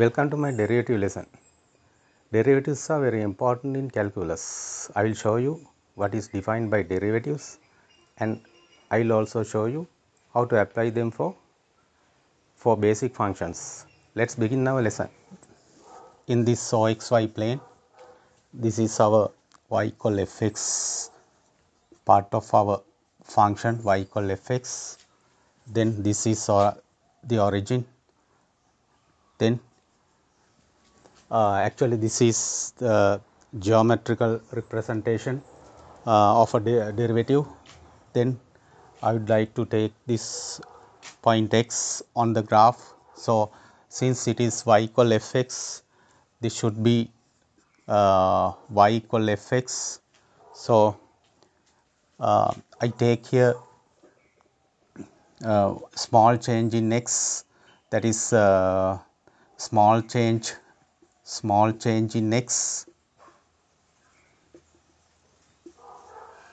Welcome to my derivative lesson. Derivatives are very important in calculus. I will show you what is defined by derivatives and I will also show you how to apply them for, for basic functions. Let us begin our lesson. In this x-y plane, this is our y equal fx part of our function y equal fx. Then this is our, the origin. Then uh, actually this is the geometrical representation uh, of a de derivative then I would like to take this point x on the graph. So, since it is y equal f x this should be uh, y equal f x. So, uh, I take here uh, small change in x that is uh, small change small change in x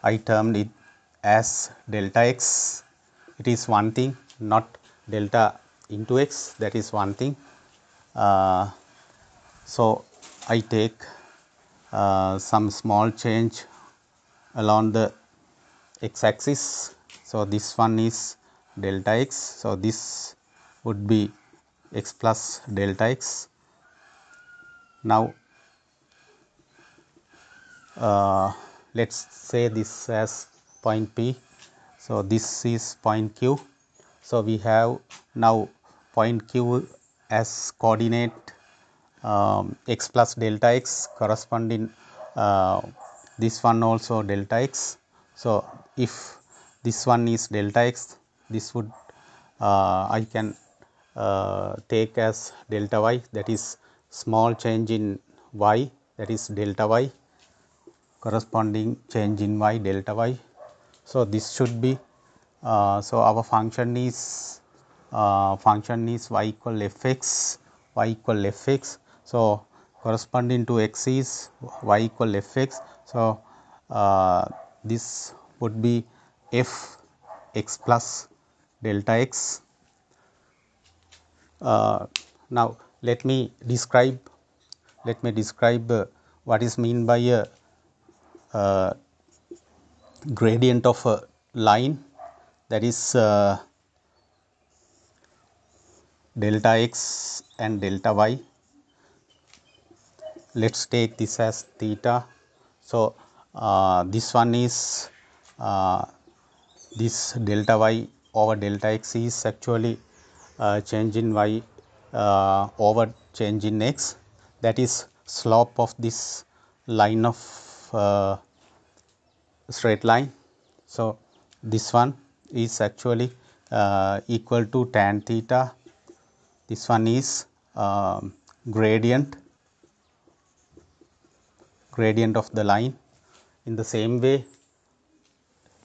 I termed it as delta x it is one thing not delta into x that is one thing. Uh, so, I take uh, some small change along the x axis. So, this one is delta x. So, this would be x plus delta x now, uh, let us say this as point P. So, this is point Q. So, we have now point Q as coordinate um, x plus delta x corresponding uh, this one also delta x. So, if this one is delta x this would uh, I can uh, take as delta y that is small change in y that is delta y corresponding change in y delta y. So, this should be uh, so our function is uh, function is y equal f x y equal f x. So, corresponding to x is y equal f x. So, uh, this would be f x plus delta x. Uh, now, let me describe let me describe uh, what is mean by a uh, gradient of a line that is uh, delta x and delta y let us take this as theta. So, uh, this one is uh, this delta y over delta x is actually uh, change in y uh, over change in x that is slope of this line of uh, straight line. So, this one is actually uh, equal to tan theta, this one is uh, gradient, gradient of the line. In the same way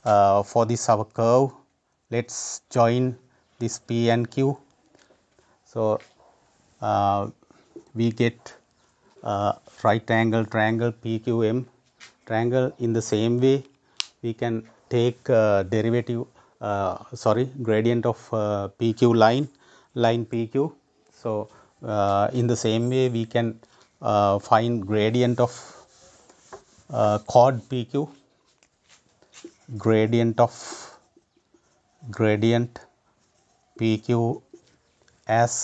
uh, for this our curve, let us join this P and Q. So, uh, we get uh, right angle triangle PQM triangle in the same way we can take uh, derivative sorry gradient of PQ line line PQ. So, in the same way we can find gradient of chord PQ gradient of gradient PQ as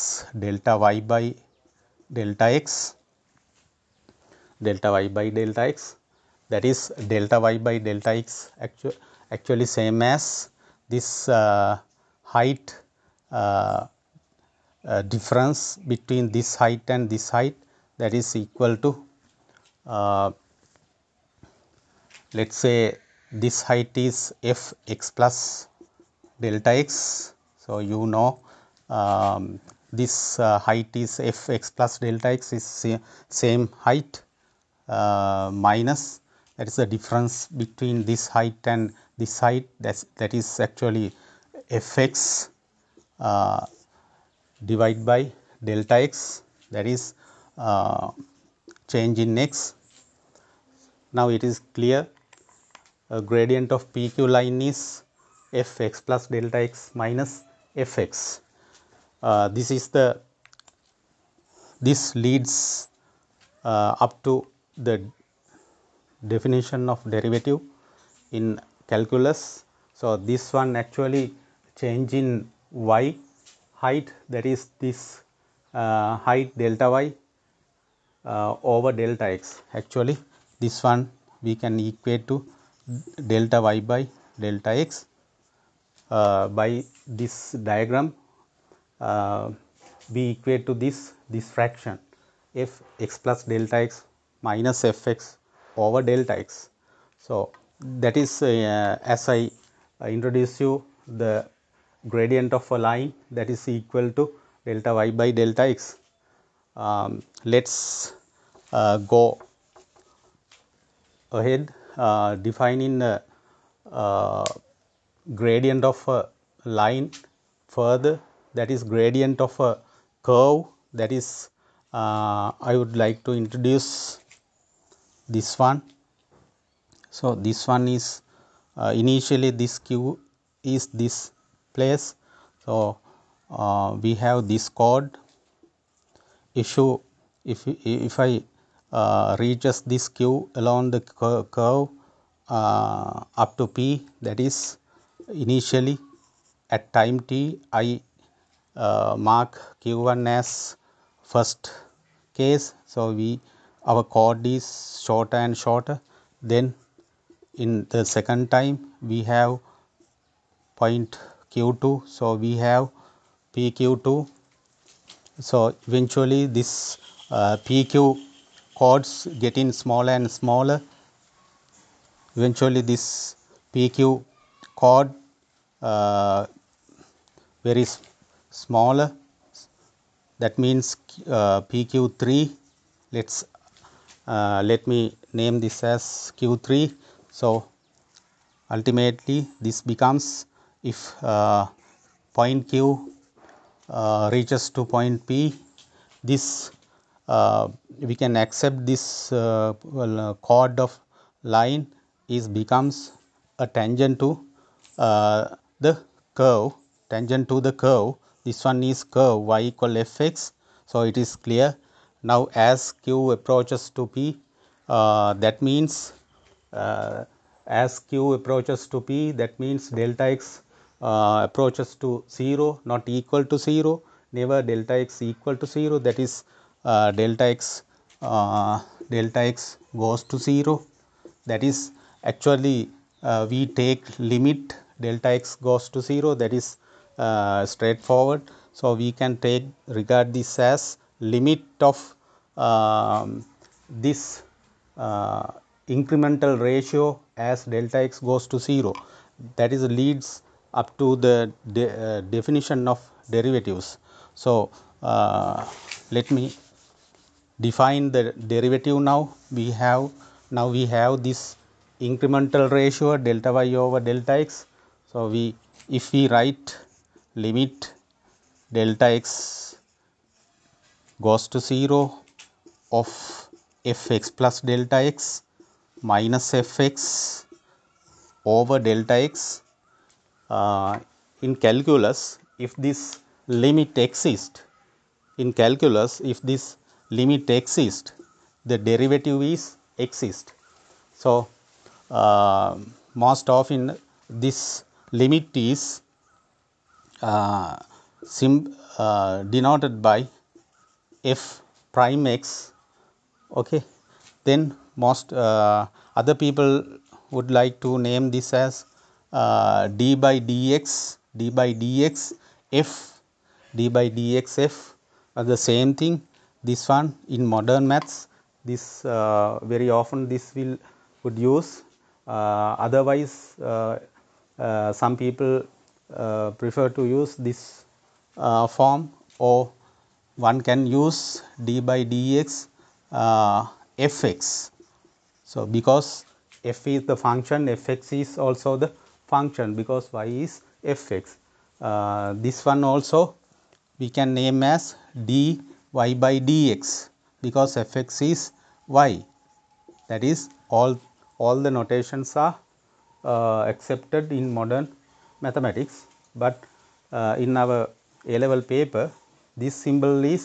delta y by delta x delta y by delta x that is delta y by delta x actu actually same as this uh, height uh, uh, difference between this height and this height that is equal to uh, let us say this height is f x plus delta x. So, you know um, this uh, height is f x plus delta x is same height uh, minus that is the difference between this height and this height that's, that is actually f x uh, divided by delta x that is uh, change in x. Now it is clear a gradient of PQ line is f x plus delta x minus f x. Uh, this is the this leads uh, up to the definition of derivative in calculus. So, this one actually change in y height that is this uh, height delta y uh, over delta x actually this one we can equate to delta y by delta x uh, by this diagram uh, be equate to this this fraction f x plus delta x minus f x over delta x. So, that is uh, as I introduce you the gradient of a line that is equal to delta y by delta x. Um, Let us uh, go ahead uh, defining the uh, gradient of a line further that is gradient of a curve that is uh, I would like to introduce this one. So, this one is uh, initially this q is this place. So, uh, we have this chord issue if if I uh, reaches this q along the curve uh, up to p that is initially at time t i uh, mark q1 as first case. So, we our cord is shorter and shorter then in the second time we have point q2. So, we have pq2. So, eventually this uh, pq cords getting smaller and smaller eventually this pq cord uh, very smaller that means uh, PQ3 let's uh, let me name this as Q3 so ultimately this becomes if uh, point Q uh, reaches to point P this uh, we can accept this uh, chord of line is becomes a tangent to the curve tangent to the curve this one is curve y equal f x. So, it is clear now as q approaches to p uh, that means uh, as q approaches to p that means delta x uh, approaches to 0 not equal to 0 never delta x equal to 0 that is uh, delta x uh, delta x goes to 0 that is actually uh, we take limit delta x goes to 0 that is uh, straightforward. So, we can take regard this as limit of um, this uh, incremental ratio as delta x goes to 0 that is leads up to the de, uh, definition of derivatives. So, uh, let me define the derivative now we have now we have this incremental ratio delta y over delta x. So, we if we write limit delta x goes to 0 of fx plus delta x minus fx over delta x. Uh, in calculus, if this limit exists, in calculus, if this limit exists, the derivative is exist. So, uh, most often this limit is uh, uh, denoted by f prime x okay then most uh, other people would like to name this as uh, d by dx d by dx f d by dx f are the same thing this one in modern maths this uh, very often this will would use uh, otherwise some people uh, prefer to use this uh, form or one can use d by dx uh, f x. So, because f is the function f x is also the function because y is f x. Uh, this one also we can name as d y by dx because f x is y that is all all the notations are uh, accepted in modern mathematics, but uh, in our A level paper this symbol is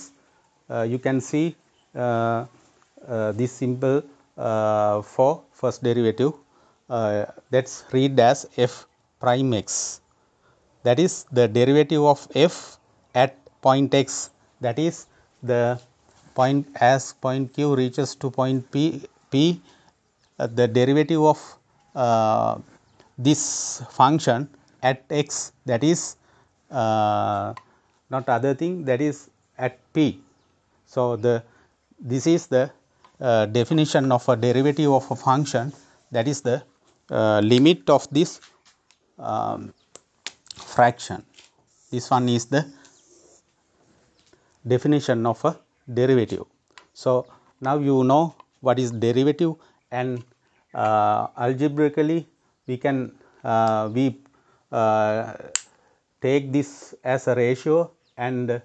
uh, you can see uh, uh this symbol uh, for first derivative uh, that is read as f prime x that is the derivative of f at point x that is the point as point q reaches to point p, p the derivative of this function at x that is uh, not other thing that is at p. So, the this is the uh, definition of a derivative of a function that is the uh, limit of this um, fraction. This one is the definition of a derivative. So, now you know what is derivative and uh, algebraically we can uh, we uh, take this as a ratio and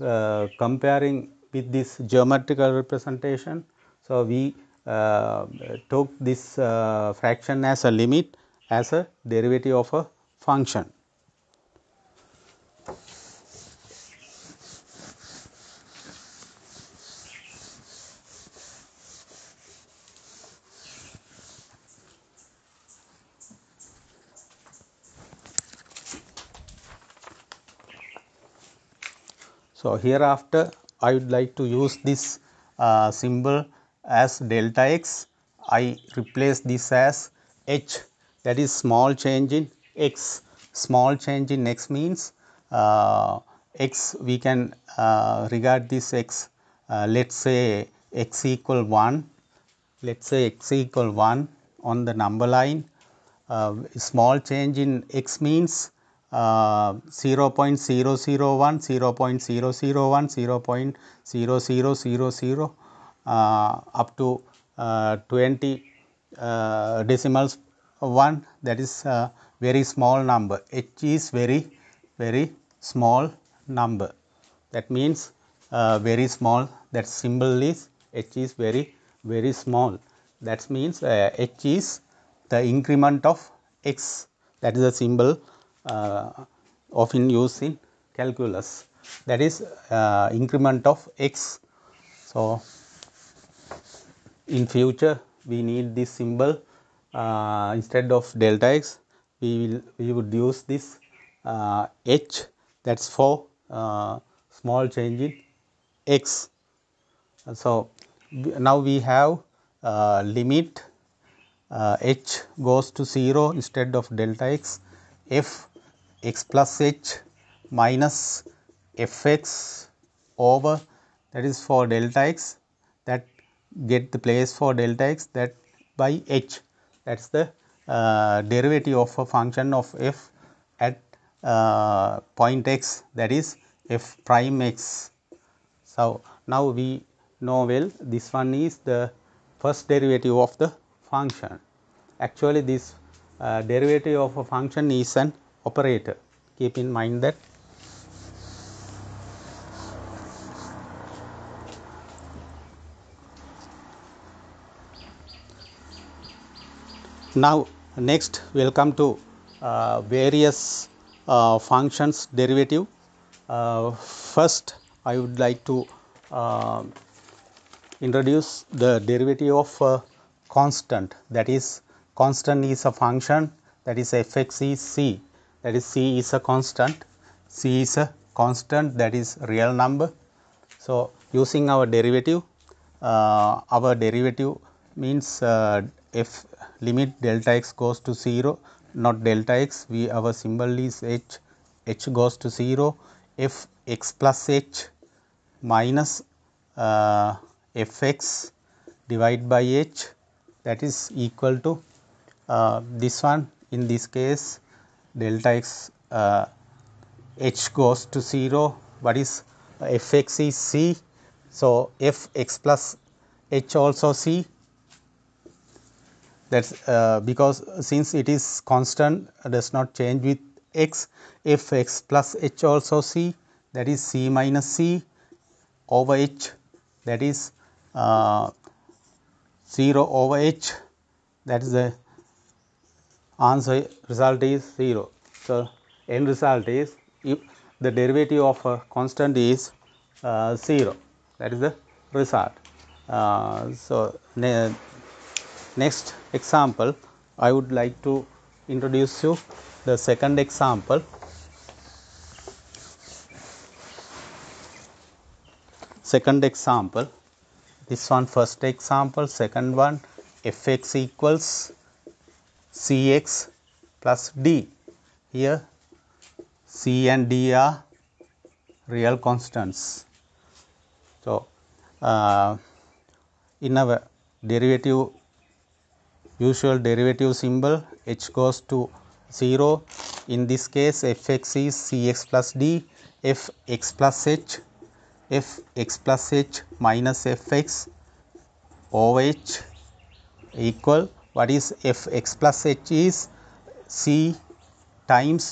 uh, comparing with this geometrical representation. So, we uh, took this fraction as a limit as a derivative of a function. So, hereafter I would like to use this uh, symbol as delta x, I replace this as h that is small change in x, small change in x means uh, x we can uh, regard this x uh, let us say x equal 1, let us say x equal 1 on the number line, uh, small change in x means uh, 0 0.001, 0 0.001, 0 0.0000 uh, up to uh, 20 uh, decimals 1 that is a uh, very small number h is very very small number that means uh, very small that symbol is h is very very small that means uh, h is the increment of x that is a symbol uh, often used in calculus that is uh, increment of x. So, in future we need this symbol uh, instead of delta x we will we would use this uh, h that's for uh, small change in x so now we have uh, limit h goes to 0 instead of delta x f x plus h minus f x over that is for delta x that get the place for delta x that by h that is the uh, derivative of a function of f at uh, point x that is f prime x. So, now we know well this one is the first derivative of the function. Actually, this uh, derivative of a function is an operator keep in mind that now next we will come to uh, various uh, functions derivative uh, first I would like to um, introduce the derivative of constant that is constant is a function that is f f(x) c that is C is a constant, C is a constant that is real number. So, using our derivative, uh, our derivative means uh, if limit delta x goes to 0 not delta x we our symbol is h h goes to 0 f x plus h minus uh, f x divided by h that is equal to uh, this one in this case delta x uh, h goes to 0 what is uh, f x is c. So, f x plus h also c that is uh, because since it is constant does not change with x f x plus h also c that is c minus c over h that is uh, 0 over h that is the answer result is 0. So, end result is if the derivative of a constant is uh, 0 that is the result. Uh, so, ne next example I would like to introduce you the second example. Second example this one first example second one f x equals Cx plus d. Here C and d are real constants. So, uh, in our derivative usual derivative symbol h goes to 0 in this case fx is cx plus d f x plus h f x plus h minus f x h equal what is f x plus h is c times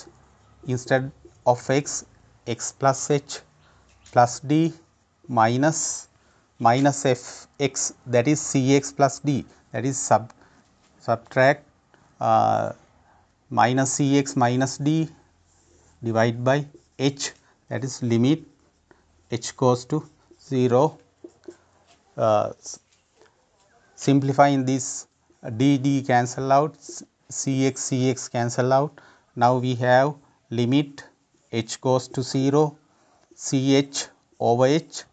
instead of x x plus h plus d minus minus f x that is c x plus d that is sub subtract uh, minus c x minus d divide by h that is limit h goes to 0 uh, simplifying this d d cancel out c x c x cancel out now we have limit h goes to 0 c h over h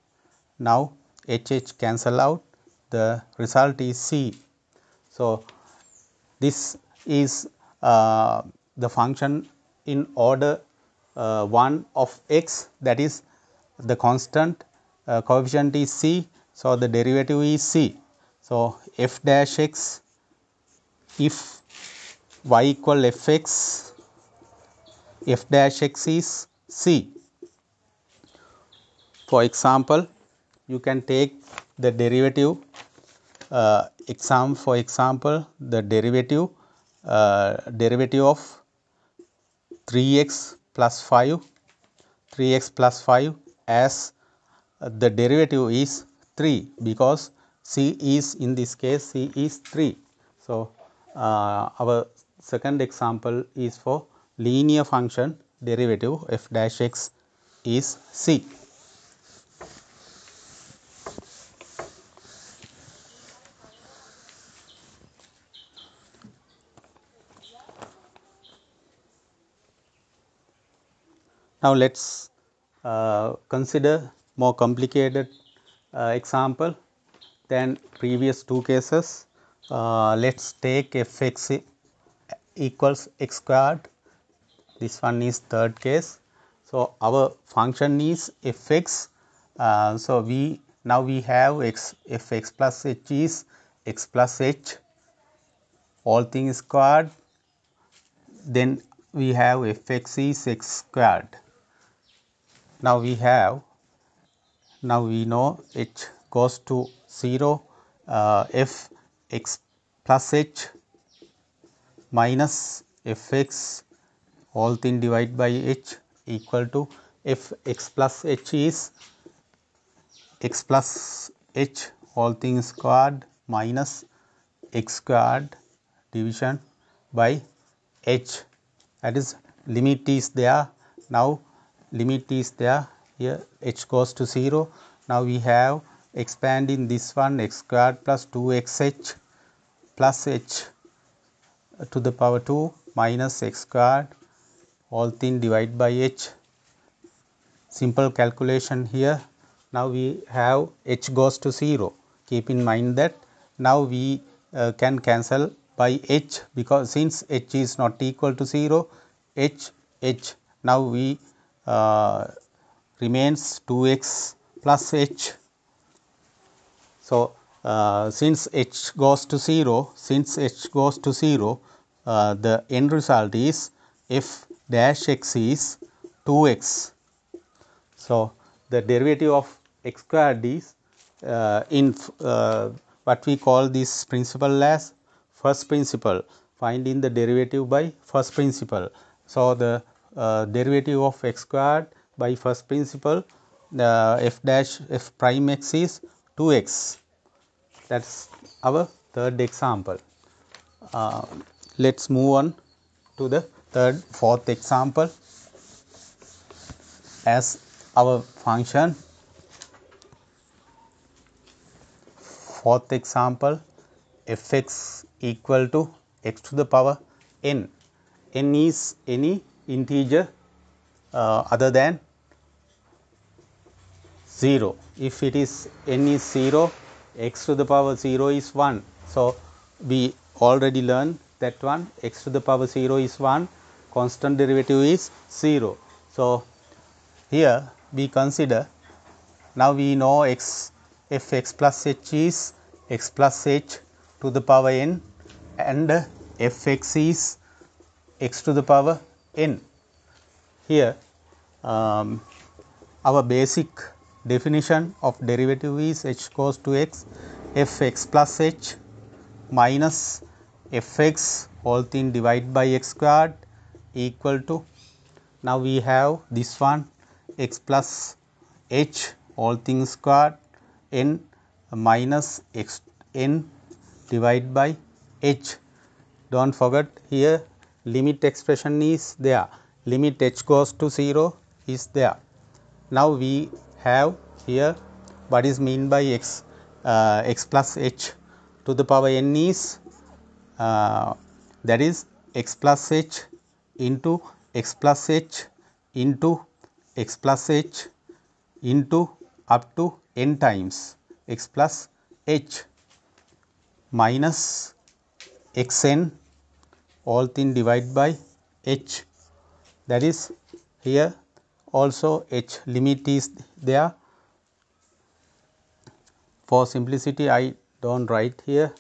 now h h cancel out the result is c. So, this is uh, the function in order uh, 1 of x that is the constant uh, coefficient is c. So, the derivative is c. So, f dash x if y equal fx f dash x is c. For example, you can take the derivative uh, exam for example the derivative uh, derivative of 3x plus 5 3x plus 5 as uh, the derivative is 3 because c is in this case c is 3. So, uh, our second example is for linear function derivative f dash x is c. Now, let us uh, consider more complicated uh, example than previous two cases. Uh, let us take f x equals x squared this one is third case. So, our function is f x. Uh, so, we now we have x f x plus h is x plus h all things squared then we have f x is x squared. Now, we have now we know h goes to 0 uh, f x plus h minus f x all thing divided by h equal to f x plus h is x plus h all things squared minus x squared division by h that is limit is there now limit is there here h goes to 0 now we have expand in this one x squared plus 2 x h plus h to the power 2 minus x squared all thing divided by h simple calculation here now we have h goes to 0 keep in mind that now we uh, can cancel by h because since h is not equal to 0 h h now we uh, remains 2x plus h so uh, since h goes to 0, since h goes to 0, uh, the end result is f dash x is 2x. So, the derivative of x squared is uh, in uh, what we call this principle as first principle finding the derivative by first principle. So, the uh, derivative of x squared by first principle the f dash f prime x is 2x that is our third example. Uh, let us move on to the third fourth example as our function fourth example fx equal to x to the power n n is any integer uh, other than 0 if it is n is 0 x to the power 0 is 1. So, we already learned that one x to the power 0 is 1 constant derivative is 0. So, here we consider now we know x f x plus h is x plus h to the power n and f x is x to the power n. Here um, our basic Definition of derivative is h goes to x f x plus h minus f x whole thing divided by x squared equal to now we have this one x plus h all things squared n minus x n divided by h. Do not forget here limit expression is there, limit h goes to 0 is there. Now, we have here what is mean by x uh, x plus h to the power n is uh, that is x plus h into x plus h into x plus h into up to n times x plus h minus x n all thing divided by h that is here also H limit is there. For simplicity I do not write here.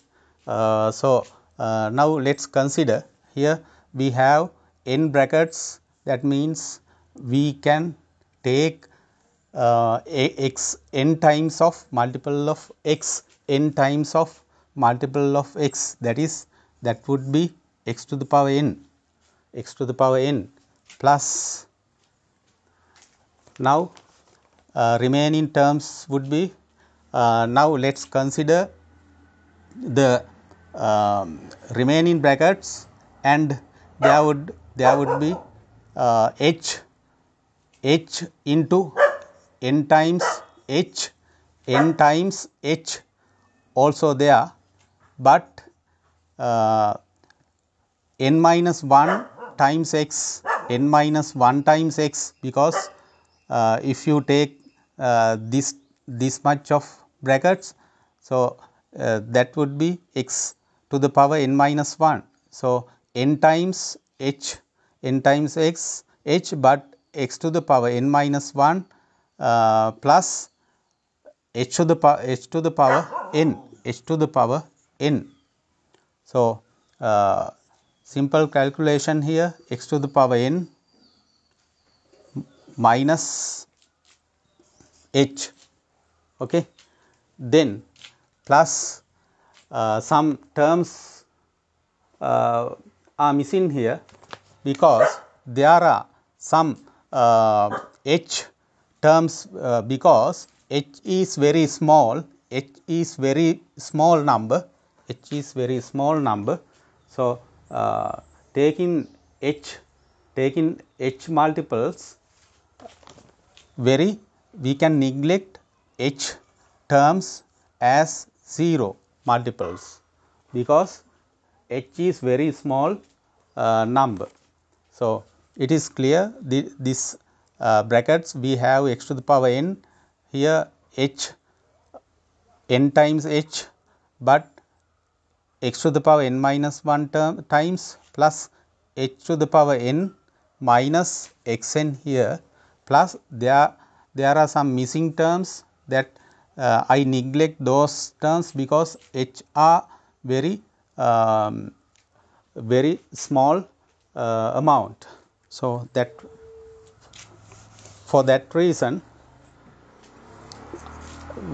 Uh, so, uh, now let us consider here we have n brackets that means we can take uh, x n times of multiple of x n times of multiple of x that is that would be x to the power n x to the power n plus now, uh, remaining terms would be uh, now let us consider the um, remaining brackets and there would there would be uh, h h into n times h n times h also there but uh, n minus 1 times x n minus 1 times x because uh, if you take uh, this this much of brackets. So, uh, that would be x to the power n minus 1. So, n times h n times x h, but x to the power n minus 1 plus h to the power h to the power n h to the power n. So, uh, simple calculation here x to the power n minus h okay then plus uh, some terms uh, are missing here because there are some uh, h terms uh, because h is very small h is very small number h is very small number. So, uh, taking h taking h multiples very we can neglect h terms as 0 multiples because h is very small uh, number. So, it is clear the, this uh, brackets we have x to the power n here h n times h, but x to the power n minus 1 term times plus h to the power n minus x n here plus there, there are some missing terms that uh, I neglect those terms because h are very um, very small uh, amount. So, that for that reason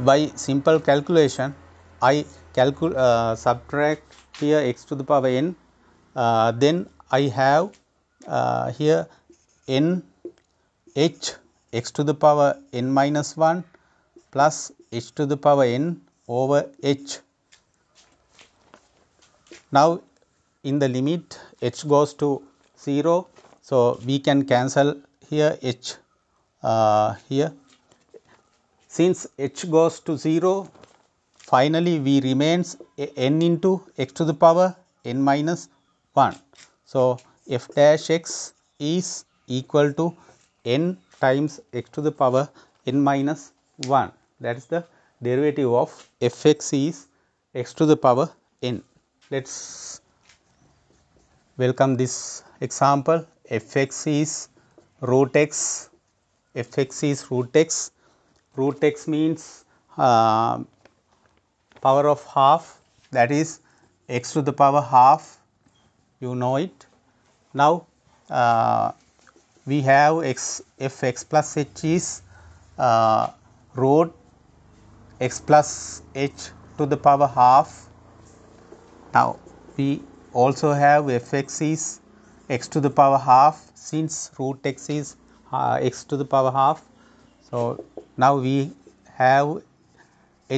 by simple calculation I calculate uh, subtract here x to the power n uh, then I have uh, here n h x to the power n minus 1 plus h to the power n over h. Now, in the limit h goes to 0. So, we can cancel here h uh, here. Since h goes to 0, finally, we remains n into x to the power n minus 1. So, f dash x is equal to n times x to the power n minus 1 that is the derivative of f x is x to the power n. Let us welcome this example f x is root x, f x is root x, root x means uh, power of half that is x to the power half you know it. Now, uh, we have f x plus h is uh, root x plus h to the power half. Now, we also have f x is x to the power half since root x is uh, x to the power half. So, now we have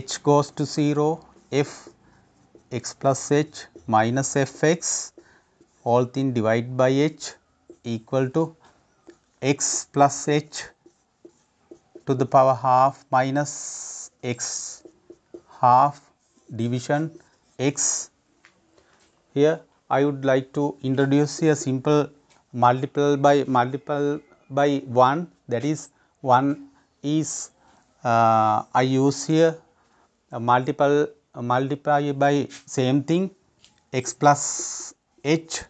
h goes to 0 f x plus h minus f x all thing divided by h equal to x plus h to the power half minus x half division x. Here I would like to introduce a simple multiple by multiple by 1 that is 1 is uh, I use here multiple multiply by same thing x plus h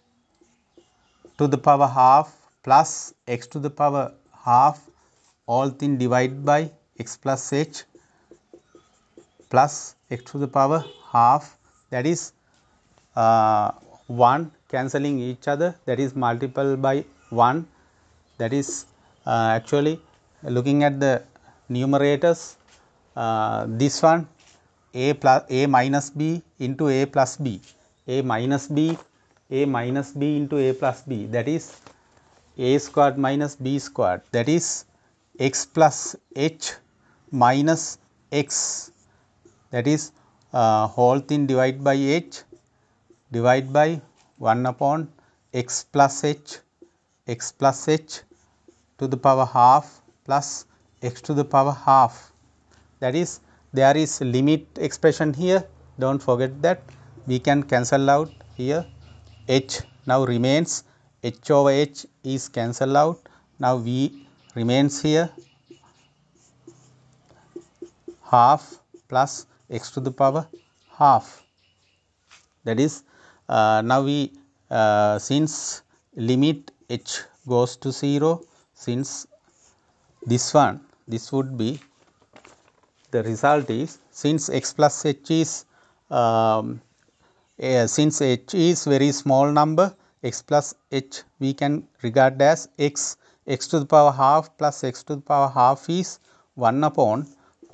to the power half plus x to the power half all thing divided by x plus h plus x to the power half that is uh, 1 cancelling each other that is multiple by 1 that is uh, actually looking at the numerators uh, this one a plus a minus b into a plus b a minus b a minus b into a plus b that is a squared minus b squared that is x plus h minus x that is uh, whole thing divided by h divided by 1 upon x plus h x plus h to the power half plus x to the power half that is there is limit expression here do not forget that we can cancel out here h now remains h over h is cancelled out. Now, v remains here half plus x to the power half. That is uh, now we uh, since limit h goes to 0 since this one this would be the result is since x plus h is um, uh, since h is very small number x plus h we can regard as x x to the power half plus x to the power half is 1 upon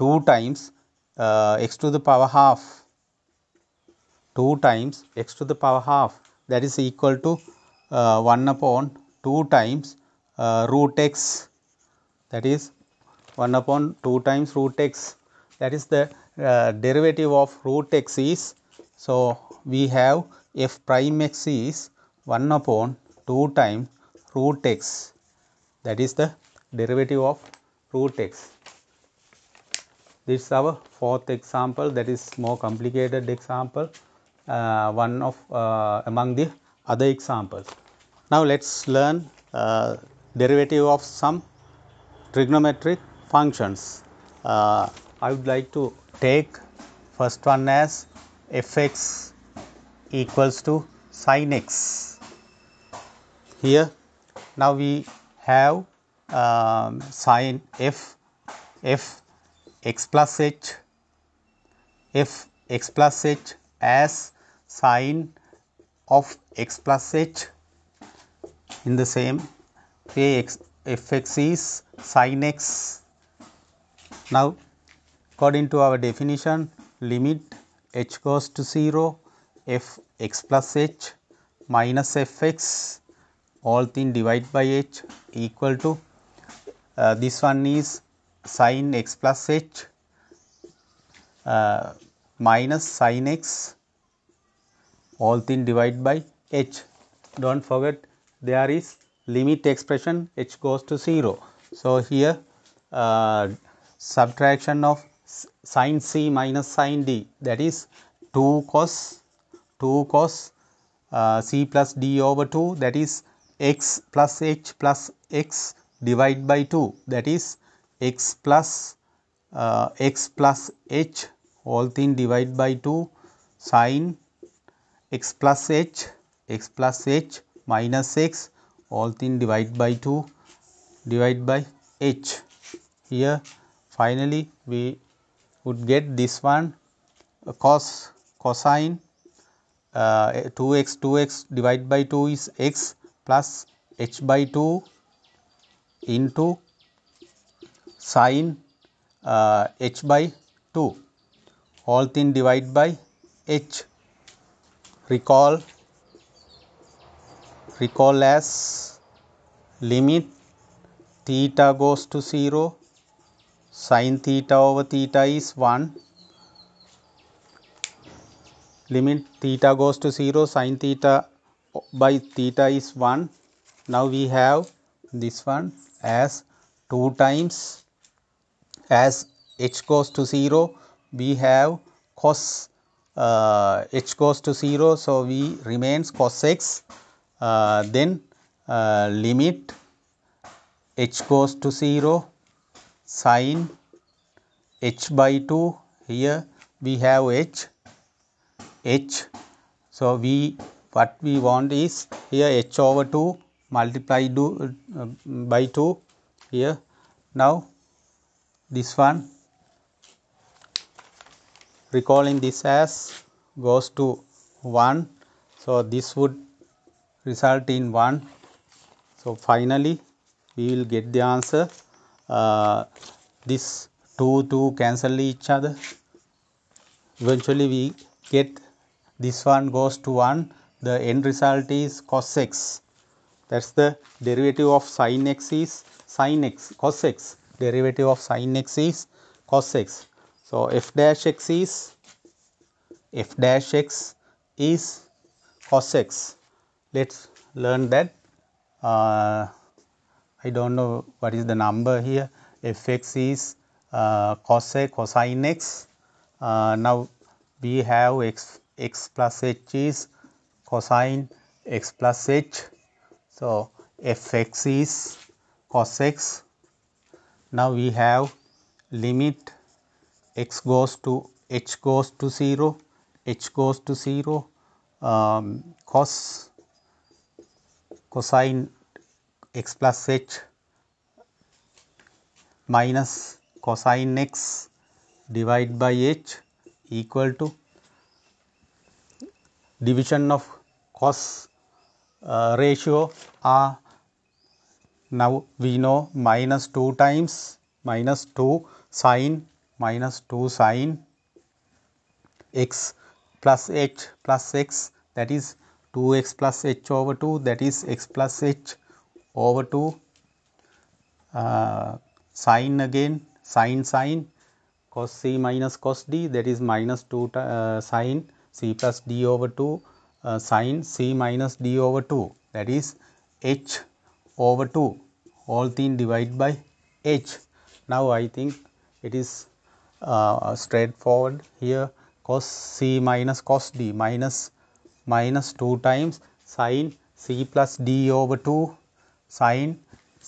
2 times uh, x to the power half 2 times x to the power half that is equal to uh, 1 upon 2 times uh, root x that is 1 upon 2 times root x that is the uh, derivative of root x is so we have f prime x is 1 upon 2 times root x that is the derivative of root x. This is our fourth example that is more complicated example uh, one of uh, among the other examples. Now let us learn uh, derivative of some trigonometric functions. Uh, I would like to take first one as fx equals to sin x here now we have um, sine f f x plus h f x plus h as sine of x plus h in the same way is sine x. Now, according to our definition limit h goes to 0 f x plus h minus f x all thing divided by h equal to uh, this one is sine x plus h uh, minus sine x all thing divided by h. Do not forget there is limit expression h goes to 0. So, here uh, subtraction of sine c minus sine d that is 2 cos 2 cos uh, c plus d over 2 that is x plus h plus x divided by 2 that is x plus uh, x plus h all thing divided by 2 sine x plus h x plus h minus x all thing divided by 2 divided by h. Here finally, we would get this one cos cosine uh, 2x 2x divided by 2 is x plus h by 2 into sine uh, h by 2 all thing divide by h recall recall as limit theta goes to 0 sine theta over theta is 1 limit theta goes to 0 sine theta by theta is 1. Now we have this one as 2 times as h goes to 0 we have cos uh, h goes to 0. So, we remains cos x uh, then uh, limit h goes to 0 sine h by 2 here we have h h. So, we what we want is here h over 2 multiplied uh, by 2 here. Now, this one recalling this as goes to 1. So, this would result in 1. So, finally, we will get the answer uh, this 2 2 cancel each other eventually we get this one goes to 1 the end result is cos x that is the derivative of sin x is sin x cos x derivative of sin x is cos x. So, f dash x is f dash x is cos x. Let us learn that uh, I do not know what is the number here f x is uh, cos a cosine x. Uh, now, we have x x plus h is cosine x plus h. So, f x is cos x. Now, we have limit x goes to h goes to 0, h goes to 0 um, cos cosine x plus h minus cosine x divided by h equal to division of Cos uh, ratio are now we know minus 2 times minus 2 sine minus 2 sine x plus h plus x that is 2 x plus h over 2 that is x plus h over 2 uh, sine again sine sine cos c minus cos d that is minus 2 uh, sine c plus d over 2 uh, sine c minus d over 2 that is h over 2 all thing divided by h. Now, I think it is uh, straightforward here cos c minus cos d minus minus 2 times sine c plus d over 2 sine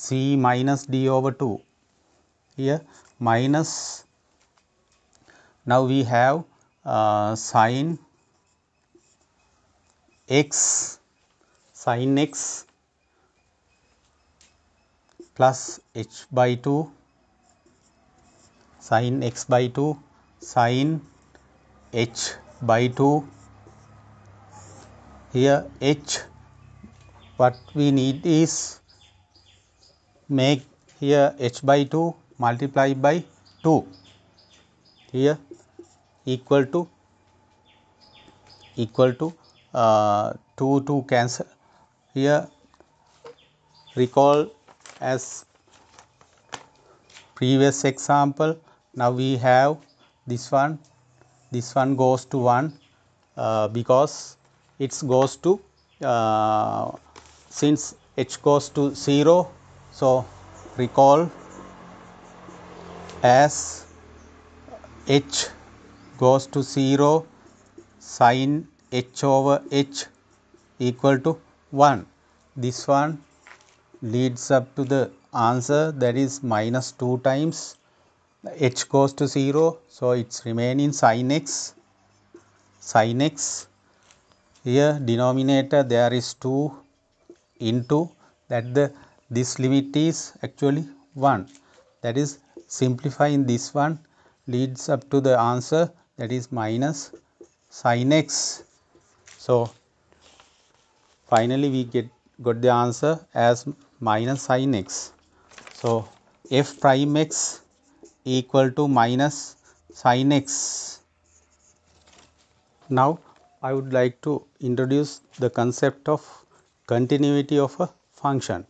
c minus d over 2 here minus now we have uh, sine x sin x plus h by 2 sin x by 2 sin h by 2 here h what we need is make here h by 2 multiply by 2 here equal to equal to uh, 2 2 cancel here recall as previous example now we have this one this one goes to 1 uh, because it goes to uh, since h goes to 0 so recall as h goes to 0 sine h over h equal to 1. This one leads up to the answer that is minus 2 times h goes to 0. So, it is remaining sin x sin x here denominator there is 2 into that the this limit is actually 1 that is simplifying this one leads up to the answer that is minus sin x so, finally, we get got the answer as minus sin x. So, f prime x equal to minus sin x. Now, I would like to introduce the concept of continuity of a function.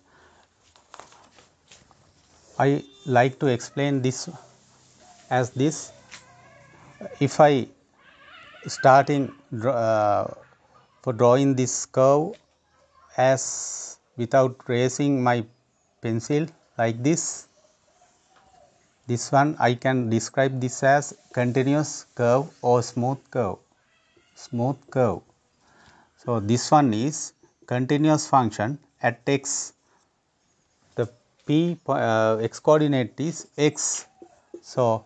I like to explain this as this if I starting uh, for drawing this curve as without raising my pencil like this. This one I can describe this as continuous curve or smooth curve, smooth curve. So, this one is continuous function at x the p uh, x coordinate is x. So,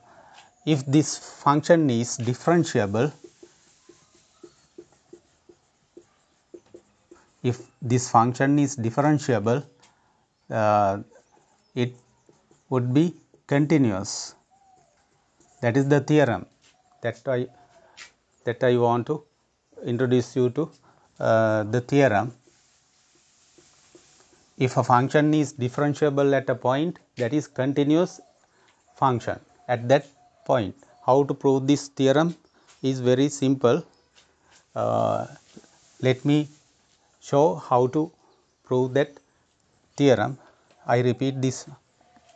if this function is differentiable if this function is differentiable uh, it would be continuous that is the theorem that I that I want to introduce you to uh, the theorem if a function is differentiable at a point that is continuous function at that point how to prove this theorem is very simple uh, let me show how to prove that theorem. I repeat this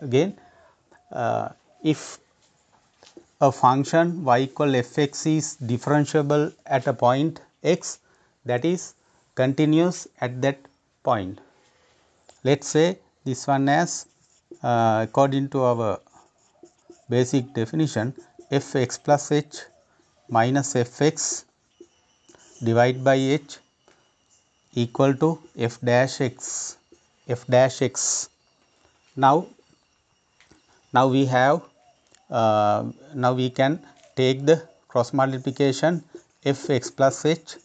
again. Uh, if a function y equal f x is differentiable at a point x that is continuous at that point. Let us say this one as uh, according to our basic definition f x plus h minus f x divided by h equal to f dash x f dash x. Now, now we have uh, now we can take the cross multiplication f x plus h.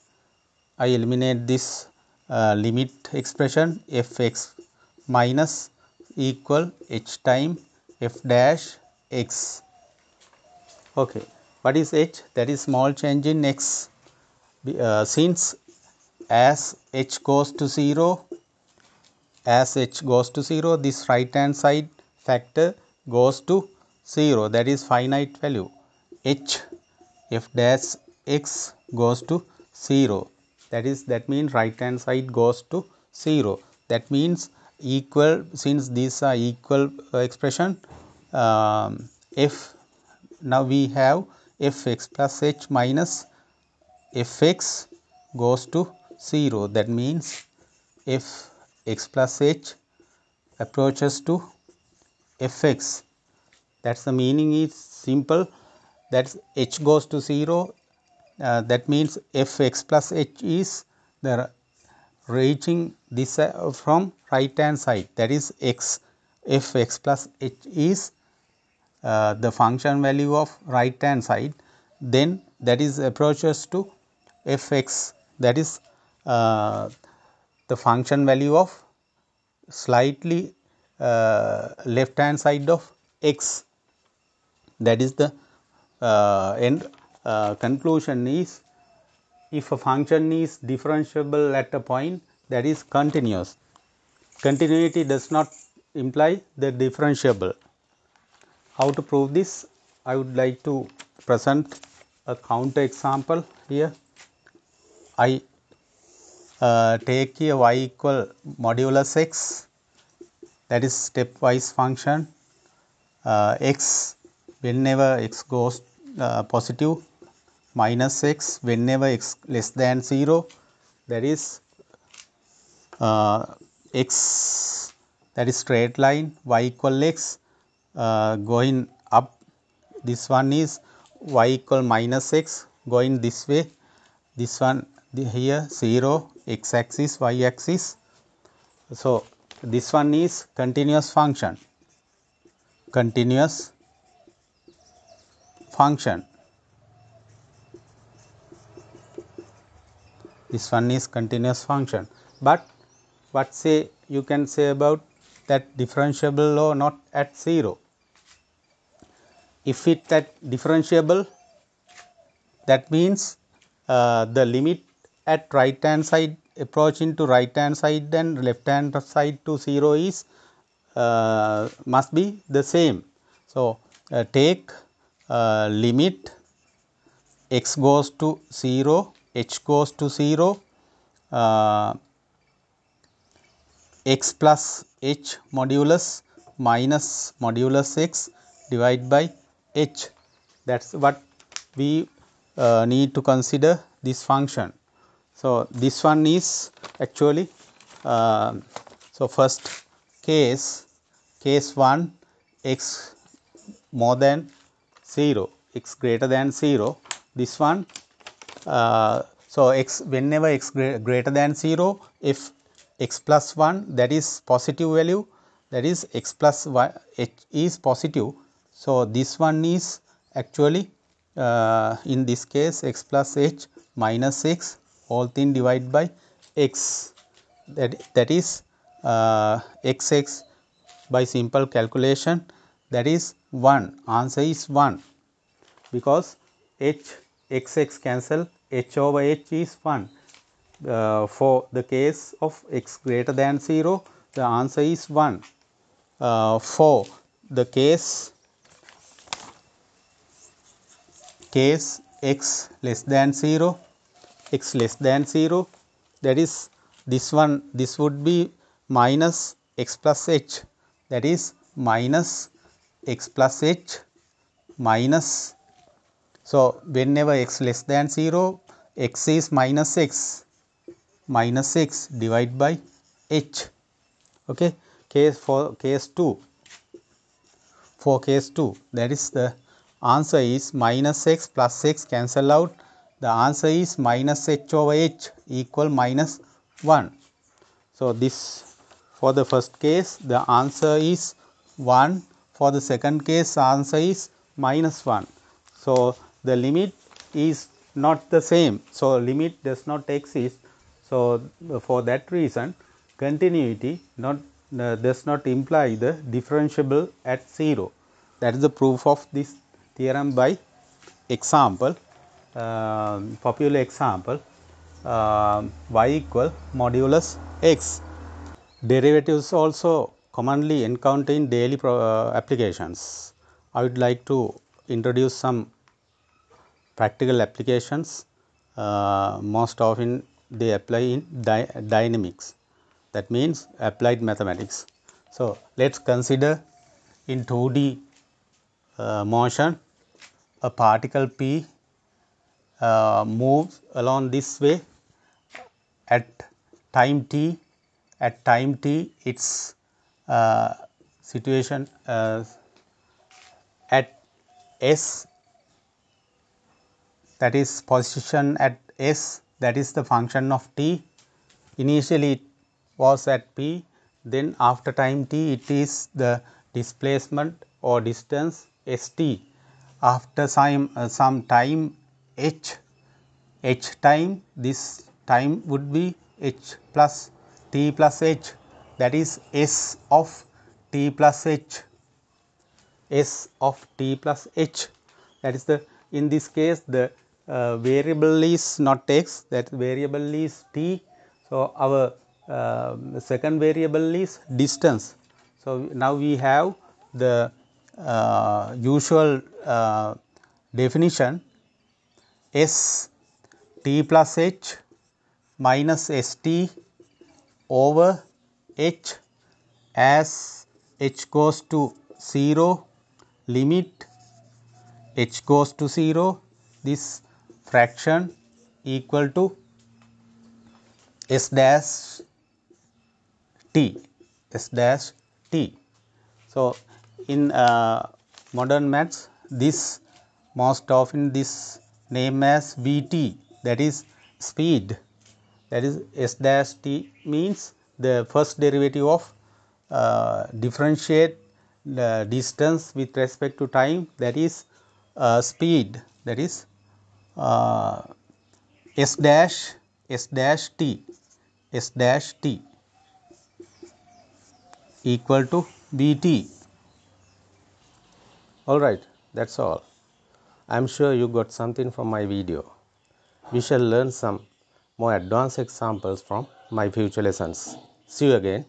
I eliminate this uh, limit expression f x minus equal h time f dash x. Okay. What is h? That is small change in x. Uh, since as h goes to 0 as h goes to 0 this right hand side factor goes to 0 that is finite value h f dash x goes to 0 that is that means right hand side goes to 0 that means equal since these are equal uh, expression um, f now we have f x plus h minus f x goes to 0 that means if x plus h approaches to fx that's the meaning is simple that's h goes to 0 uh, that means fx plus h is the reaching this uh, from right hand side that is x f x plus h is uh, the function value of right hand side then that is approaches to f x that is uh, the function value of slightly uh, left hand side of x that is the uh, end conclusion is if a function is differentiable at a point that is continuous. Continuity does not imply the differentiable. How to prove this? I would like to present a counter example here. I uh, take a y equal modulus x that is stepwise function uh, x whenever x goes uh, positive minus x whenever x less than 0 that is uh, x that is straight line y equal x uh, going up this one is y equal minus x going this way this one the here 0 x axis y axis. So, this one is continuous function continuous function this one is continuous function but what say you can say about that differentiable law not at 0 if it that differentiable that means uh, the limit at right hand side approaching to right hand side then left hand side to 0 is uh, must be the same. So, uh, take uh, limit x goes to 0, h goes to 0, uh, x plus h modulus minus modulus x divided by h that is what we uh, need to consider this function. So, this one is actually uh, so first case case 1 x more than 0 x greater than 0 this one uh, so x whenever x greater than 0 if x plus 1 that is positive value that is x plus y h is positive so this one is actually uh, in this case x plus h minus 6 all thing divided by x that, that is uh, xx by simple calculation that is 1 answer is 1 because h xx cancel h over h is 1 uh, for the case of x greater than 0 the answer is 1 uh, for the case case x less than 0 x less than 0 that is this one this would be minus x plus h that is minus x plus h minus. So, whenever x less than 0 x is minus x minus x divided by h okay case for case 2 for case 2 that is the answer is minus x plus x cancel out the answer is minus h over h equal minus 1. So, this for the first case the answer is 1 for the second case answer is minus 1. So, the limit is not the same. So, limit does not exist. So, for that reason continuity not uh, does not imply the differentiable at 0 that is the proof of this theorem by example um, popular example um, y equal modulus x. Derivatives also commonly encountered in daily uh, applications. I would like to introduce some practical applications uh, most often they apply in dynamics that means applied mathematics. So, let us consider in 2D uh, motion a particle p uh, moves along this way at time t at time t its uh, situation uh, at s that is position at s that is the function of t initially it was at p then after time t it is the displacement or distance s t after some uh, some time h h time this time would be h plus t plus h that is s of t plus h s of t plus h that is the in this case the uh, variable is not x that variable is t. So, our uh, second variable is distance. So, now we have the uh, usual uh, definition s t plus h minus s t over h as h goes to 0 limit h goes to 0 this fraction equal to s dash t s dash t. So, in uh, modern maths this most often this name as Vt that is speed that is S dash t means the first derivative of uh, differentiate the distance with respect to time that is uh, speed that is uh, S dash S dash t S dash t equal to Vt. All right, that's all. I am sure you got something from my video. We shall learn some more advanced examples from my future lessons. See you again.